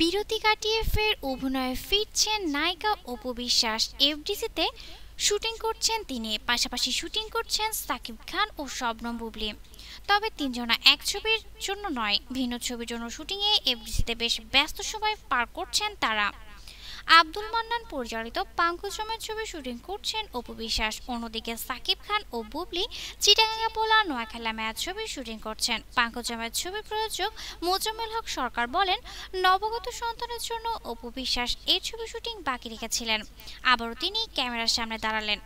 বিরতি কাটিয়ে ফের অভিনয়ে ফিরছেন নায়িকা অপু বিশ্বাস এফডিসিতে শুটিং করছেন তিনি পাশাপাশি শুটিং করছেন সাকিব খান ও শবনম বুবলি তবে তিনজনা এক ছবির জন্য নয় ভিন্ন ছবির জন্য শুটিংয়ে এফডিসিতে বেশ ব্যস্ত সময় পার করছেন তারা আব্দুল মান্নান পরিচালিত পাঙ্কুশ্রমের ছবি শুটিং করছেন অপু বিশ্বাস অন্যদিকে সাকিব খান ও বুবলি চিটাগাঙ্গা পোলা নোয়াখালা ম্যাচ ছবি শুটিং করছেন পাঙ্কুশ্রমের ছবি প্রযোজক মোজাম্মেল হক সরকার বলেন নবগত সন্তানের জন্য অপু বিশ্বাস এই ছবি শুটিং বাকি রেখেছিলেন আবারও তিনি ক্যামেরার সামনে দাঁড়ালেন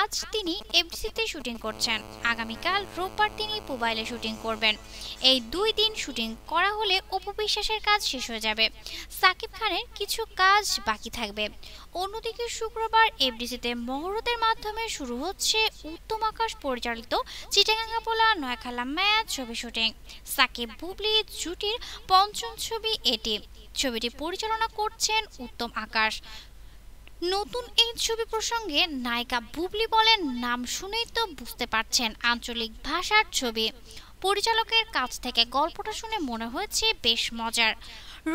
আজ তিনি এফডিসিতে শুটিং করছেন আগামীকাল রোববার তিনি মোবাইলে শুটিং করবেন এই দুই দিন শুটিং করা হলে অপু বিশ্বাসের কাজ শেষ হয়ে যাবে সাকিব খানের কিছু কাজ বাকি থাকবে অন্যদিকে শুক্রবার এফডিসিতে মহরতের মাধ্যমে শুরু হচ্ছে উত্তম আকাশ পরিচালিত চিটাগাঙ্গা পোলা নয়খালা ম্যাচ ছবি শুটিং সাকিব বুবলি জুটির পঞ্চম ছবি এটি ছবিটি পরিচালনা করছেন উত্তম আকাশ নতুন এই ছবি প্রসঙ্গে নায়িকা বুবলি বলেন নাম শুনেই তো বুঝতে পারছেন আঞ্চলিক ভাষার ছবি পরিচালকের কাছ থেকে গল্পটা শুনে মনে হয়েছে বেশ মজার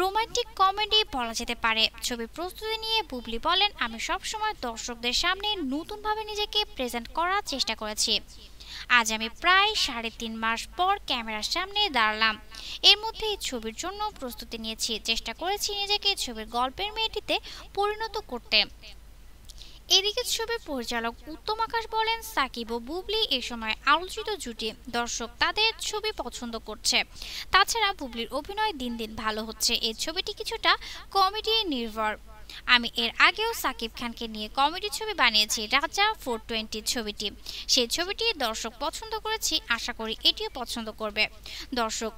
রোমান্টিক কমেডি বলা যেতে পারে ছবির প্রস্তুতি নিয়ে বুবলি বলেন আমি সবসময় দর্শকদের সামনে নতুনভাবে নিজেকে প্রেজেন্ট করার চেষ্টা করেছি আজ আমি প্রায় সাড়ে তিন মাস পর ক্যামেরার সামনে দাঁড়ালাম এর মধ্যে এই ছবির জন্য প্রস্তুতি নিয়েছি চেষ্টা করেছি নিজেকে ছবির গল্পের মেয়েটিতে পরিণত করতে এদিকে ছবির পরিচালক উত্তম আকাশ বলেন সাকিব ও বুবলি এ সময় আলোচিত জুটি দর্শক তাদের ছবি পছন্দ করছে তাছাড়া বুবলির অভিনয় দিন দিন ভালো হচ্ছে এই ছবিটি কিছুটা কমেডি নির্ভর আমি এর আগেও সাকিব খানকে নিয়ে কমেডি ছবি বানিয়েছি রাজা ফোর টোয়েন্টি ছবিটি সেই ছবিটি দর্শক পছন্দ করেছি আশা করি এটিও পছন্দ করবে দর্শক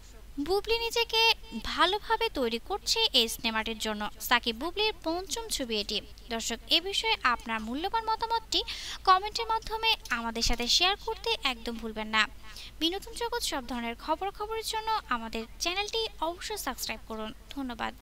বুবলি নিজেকে ভালোভাবে তৈরি করছে এই সিনেমাটির জন্য সাকিব বুবলির পঞ্চম ছবি এটি দর্শক এ বিষয়ে আপনার মূল্যবান মতামতটি কমেন্টের মাধ্যমে আমাদের সাথে শেয়ার করতে একদম ভুলবেন না বিনোদন জগৎ সব ধরনের খবর খবরের জন্য আমাদের চ্যানেলটি অবশ্যই সাবস্ক্রাইব করুন ধন্যবাদ